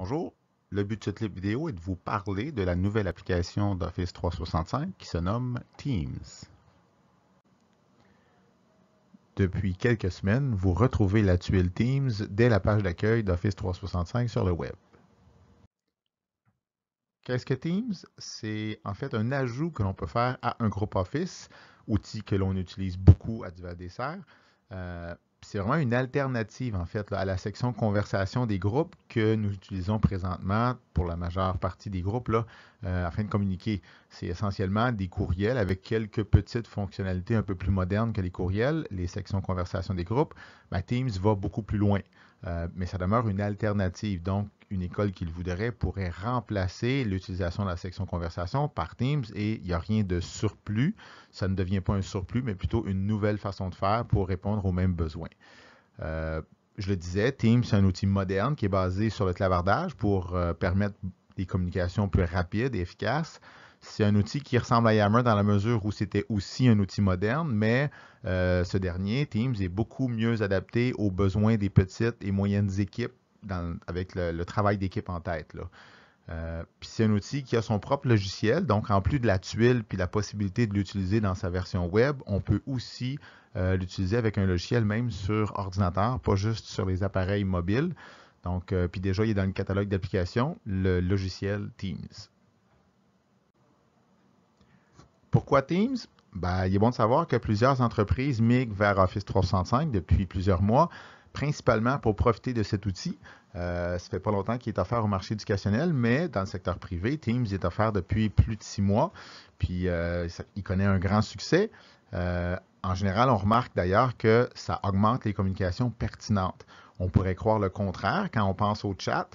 Bonjour. Le but de cette vidéo est de vous parler de la nouvelle application d'Office 365 qui se nomme Teams. Depuis quelques semaines, vous retrouvez la tuile Teams dès la page d'accueil d'Office 365 sur le web. Qu'est-ce que Teams? C'est en fait un ajout que l'on peut faire à un groupe Office, outil que l'on utilise beaucoup à divers desserts. Euh, c'est vraiment une alternative, en fait, à la section conversation des groupes que nous utilisons présentement pour la majeure partie des groupes, là, euh, afin de communiquer. C'est essentiellement des courriels avec quelques petites fonctionnalités un peu plus modernes que les courriels, les sections conversation des groupes. Ma ben, Teams va beaucoup plus loin. Euh, mais ça demeure une alternative. Donc, une école qu'il voudrait pourrait remplacer l'utilisation de la section conversation par Teams et il n'y a rien de surplus. Ça ne devient pas un surplus, mais plutôt une nouvelle façon de faire pour répondre aux mêmes besoins. Euh, je le disais, Teams, c'est un outil moderne qui est basé sur le clavardage pour euh, permettre des communications plus rapides et efficaces. C'est un outil qui ressemble à Yammer dans la mesure où c'était aussi un outil moderne, mais euh, ce dernier, Teams, est beaucoup mieux adapté aux besoins des petites et moyennes équipes avec le, travail d'équipe en tête. Euh, puis c'est un outil qui a son propre logiciel, donc en plus de la tuile puis la possibilité de l'utiliser dans sa version web, on peut aussi euh, l'utiliser avec un logiciel même sur ordinateur, pas juste sur les appareils mobiles. Donc, puis déjà, il est dans le catalogue d'applications, le logiciel Teams. Pourquoi Teams? Ben, il est bon de savoir que plusieurs entreprises migrent vers Office 365 depuis plusieurs mois, principalement pour profiter de cet outil. Ça euh, ça fait pas longtemps qu'il est offert au marché éducationnel, mais dans le secteur privé, Teams est offert depuis plus de six mois, puis euh, il connaît un grand succès. Euh, en général, on remarque d'ailleurs que ça augmente les communications pertinentes. On pourrait croire le contraire quand on pense au chat,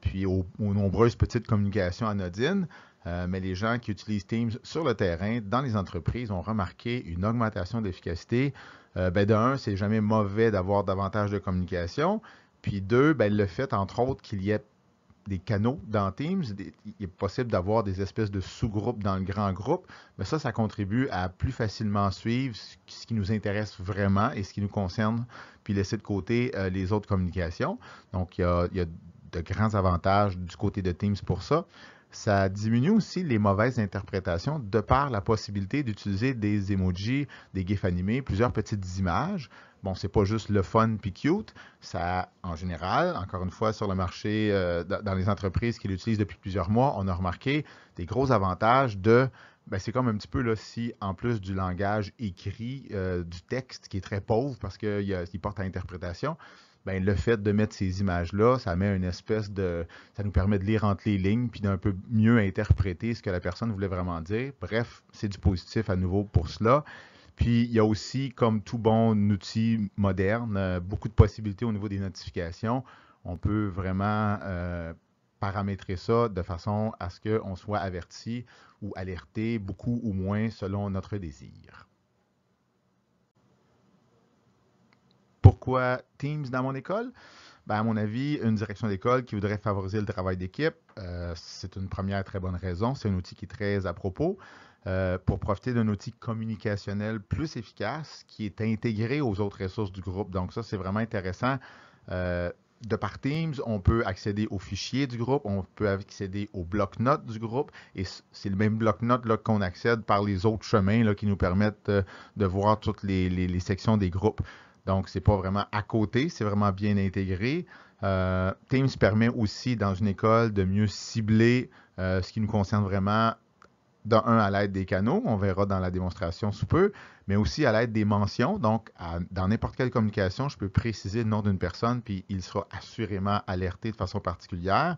puis aux, nombreuses petites communications anodines. Euh, mais les gens qui utilisent Teams sur le terrain, dans les entreprises, ont remarqué une augmentation d'efficacité. Euh, ben, d'un, c'est jamais mauvais d'avoir davantage de communication. Puis deux, ben, le fait, entre autres, qu'il y ait des canaux dans Teams, il est possible d'avoir des espèces de sous-groupes dans le grand groupe, mais ça, ça contribue à plus facilement suivre ce, qui nous intéresse vraiment et ce qui nous concerne, puis laisser de côté euh, les autres communications. Donc, il y a, il y a de grands avantages du côté de Teams pour ça. Ça diminue aussi les mauvaises interprétations de par la possibilité d'utiliser des emojis, des gifs animés, plusieurs petites images. Bon, c'est pas juste le fun puis cute. Ça, en général, encore une fois, sur le marché, euh, dans les entreprises qui l'utilisent depuis plusieurs mois, on a remarqué des gros avantages de ben, c'est comme un petit peu là, si en plus du langage écrit, euh, du texte qui est très pauvre parce qu'il porte à interprétation, ben le fait de mettre ces images-là, ça met une espèce de. ça nous permet de lire entre les lignes puis d'un peu mieux interpréter ce que la personne voulait vraiment dire. Bref, c'est du positif à nouveau pour cela. Puis il y a aussi, comme tout bon outil moderne, euh, beaucoup de possibilités au niveau des notifications. On peut vraiment euh, paramétrer ça de façon à ce qu'on soit averti ou alerté beaucoup ou moins selon notre désir. Pourquoi Teams dans mon école? Ben, à mon avis, une direction d'école qui voudrait favoriser le travail d'équipe, euh, c'est une première très bonne raison. C'est un outil qui est très à propos euh, pour profiter d'un outil communicationnel plus efficace qui est intégré aux autres ressources du groupe. Donc ça, c'est vraiment intéressant. Euh, de par Teams, on peut accéder aux fichiers du groupe, on peut accéder aux bloc-notes du groupe, et c'est le même bloc-notes qu'on accède par les autres chemins là, qui nous permettent de voir toutes les sections des groupes. Donc, c'est pas vraiment à côté, c'est vraiment bien intégré. Euh, Teams permet aussi dans une école de mieux cibler euh, ce qui nous concerne vraiment, dans un, à l'aide des canaux, on verra dans la démonstration sous peu, mais aussi à l'aide des mentions. Donc, dans n'importe quelle communication, je peux préciser le nom d'une personne, puis il sera assurément alerté de façon particulière.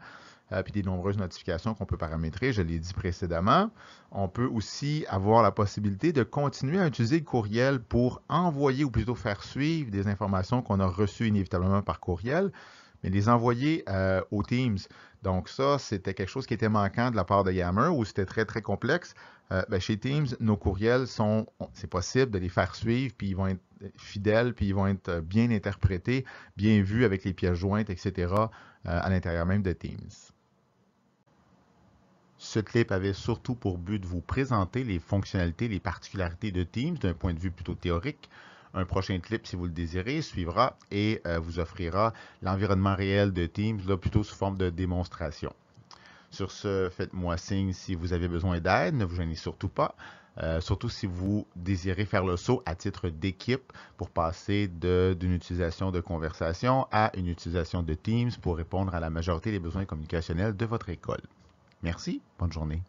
Euh, puis des nombreuses notifications qu'on peut paramétrer, je l'ai dit précédemment. On peut aussi avoir la possibilité de continuer à utiliser le courriel pour envoyer ou plutôt faire suivre des informations qu'on a reçues inévitablement par courriel, mais les envoyer euh, aux Teams. Donc ça, c'était quelque chose qui était manquant de la part de Yammer, où c'était très, très complexe. Euh, ben, chez Teams, nos courriels sont, c'est possible de les faire suivre, puis ils vont être fidèles, puis ils vont être bien interprétés, bien vus avec les pièces jointes, etc. à l'intérieur même de Teams. Ce clip avait surtout pour but de vous présenter les fonctionnalités, les particularités de Teams d'un point de vue plutôt théorique. Un prochain clip, si vous le désirez, suivra et euh, vous offrira l'environnement réel de Teams, là, plutôt sous forme de démonstration. Sur ce, faites-moi signe si vous avez besoin d'aide, ne vous gênez surtout pas, euh, surtout si vous désirez faire le saut à titre d'équipe pour passer d'une utilisation de conversation à une utilisation de Teams pour répondre à la majorité des besoins communicationnels de votre école. Merci, bonne journée.